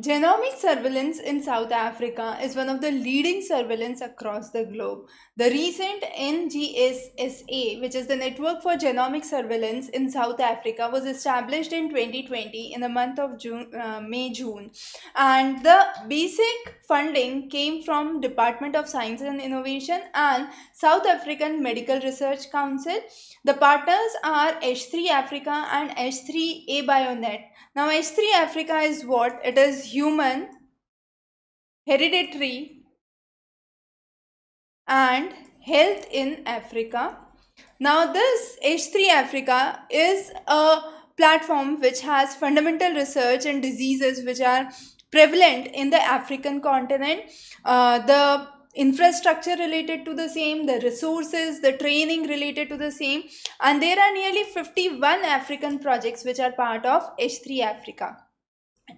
Genomic surveillance in South Africa is one of the leading surveillance across the globe. The recent NGSSA, which is the Network for Genomic Surveillance in South Africa, was established in 2020 in the month of June, uh, May June, and the basic funding came from Department of Science and Innovation and South African Medical Research Council. The partners are H3 Africa and H3A Bionet. Now H3 Africa is what it is human, hereditary, and health in Africa. Now, this H3 Africa is a platform which has fundamental research and diseases which are prevalent in the African continent. Uh, the infrastructure related to the same, the resources, the training related to the same. And there are nearly 51 African projects which are part of H3 Africa.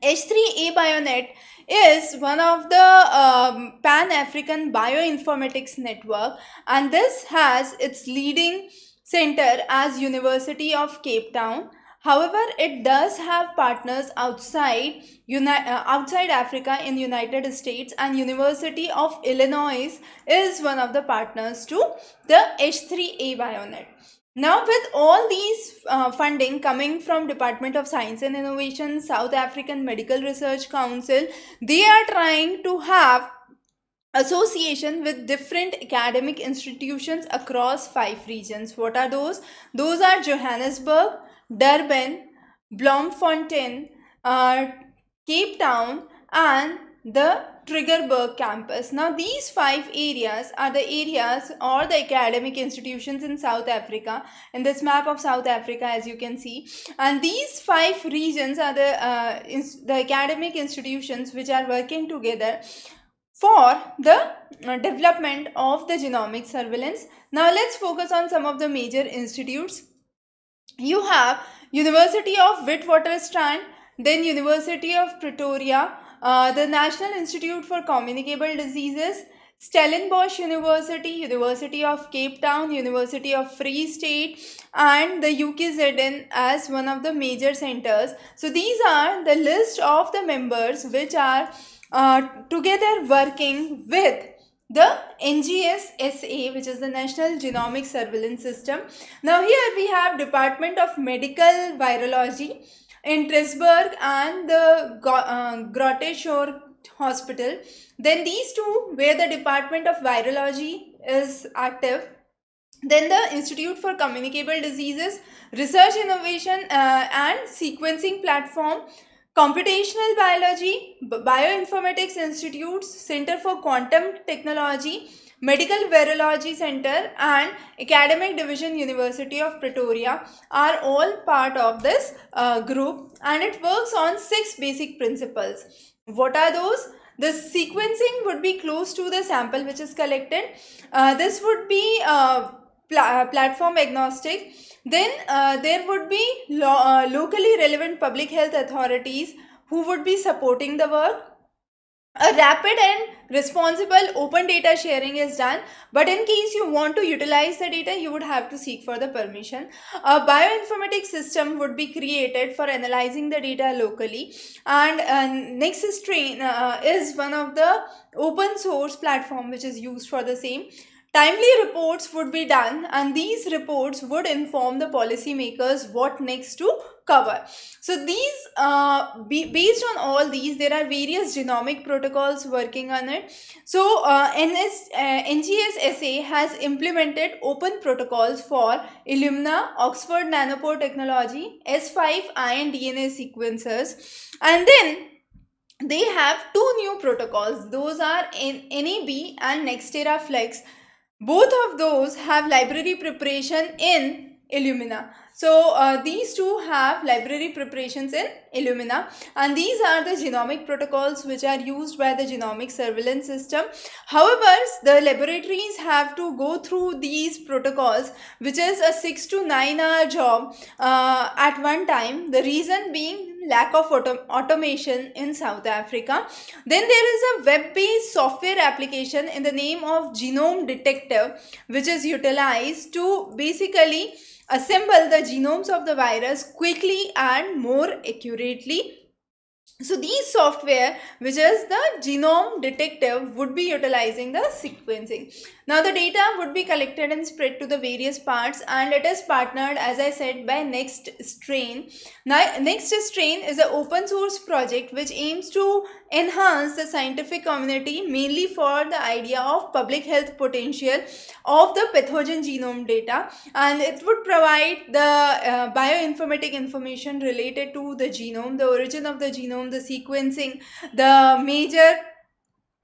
H3A Bionet is one of the um, Pan-African Bioinformatics Network and this has its leading center as University of Cape Town. However, it does have partners outside uh, outside Africa in United States and University of Illinois is one of the partners to the H3A Bionet. Now with all these uh, funding coming from Department of Science and Innovation, South African Medical Research Council, they are trying to have association with different academic institutions across five regions. What are those? Those are Johannesburg, Durban, Bloemfontein, uh, Cape Town and the Triggerberg campus. Now these five areas are the areas or the academic institutions in South Africa in this map of South Africa as you can see and these five regions are the, uh, the academic institutions which are working together for the uh, development of the genomic surveillance. Now let's focus on some of the major institutes. You have University of Witwatersrand, then University of Pretoria, uh, the National Institute for Communicable Diseases, Stellenbosch University, University of Cape Town, University of Free State and the UKZN as one of the major centers. So these are the list of the members which are uh, together working with the NGSSA which is the National Genomic Surveillance System. Now here we have Department of Medical Virology, in Trisburg and the uh, Grotte Shore Hospital. Then these two where the Department of Virology is active. Then the Institute for Communicable Diseases, Research Innovation uh, and Sequencing Platform, Computational Biology, Bioinformatics Institutes, Center for Quantum Technology, Medical Virology Center and Academic Division University of Pretoria are all part of this uh, group and it works on six basic principles. What are those? The sequencing would be close to the sample which is collected. Uh, this would be uh, pl uh, platform agnostic. Then uh, there would be lo uh, locally relevant public health authorities who would be supporting the work a rapid and responsible open data sharing is done but in case you want to utilize the data you would have to seek for the permission. A bioinformatics system would be created for analyzing the data locally and uh, Nexus Train uh, is one of the open source platform which is used for the same. Timely reports would be done and these reports would inform the policymakers what next to cover. So these, uh, be, based on all these, there are various genomic protocols working on it. So uh, NS, uh, NGSSA has implemented open protocols for Illumina, Oxford Nanopore Technology, S5 ion DNA sequencers, and then they have two new protocols. Those are NAB and Nextera Flex both of those have library preparation in Illumina. So uh, these two have library preparations in Illumina and these are the genomic protocols which are used by the genomic surveillance system. However, the laboratories have to go through these protocols which is a 6 to 9 hour job uh, at one time. The reason being lack of autom automation in South Africa. Then there is a web-based software application in the name of Genome Detective, which is utilized to basically assemble the genomes of the virus quickly and more accurately so these software, which is the genome detective, would be utilizing the sequencing. Now the data would be collected and spread to the various parts and it is partnered as I said by Next Strain. Now Next Strain is an open source project which aims to enhance the scientific community mainly for the idea of public health potential of the pathogen genome data and it would provide the uh, bioinformatic information related to the genome, the origin of the genome genome, the sequencing, the major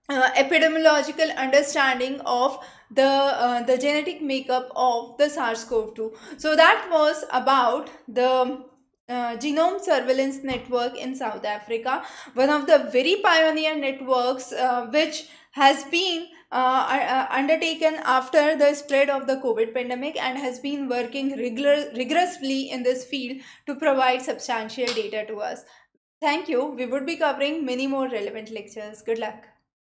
uh, epidemiological understanding of the uh, the genetic makeup of the SARS-CoV-2. So that was about the uh, genome surveillance network in South Africa, one of the very pioneer networks uh, which has been uh, uh, uh, undertaken after the spread of the COVID pandemic and has been working rigor rigorously in this field to provide substantial data to us. Thank you. We would be covering many more relevant lectures. Good luck.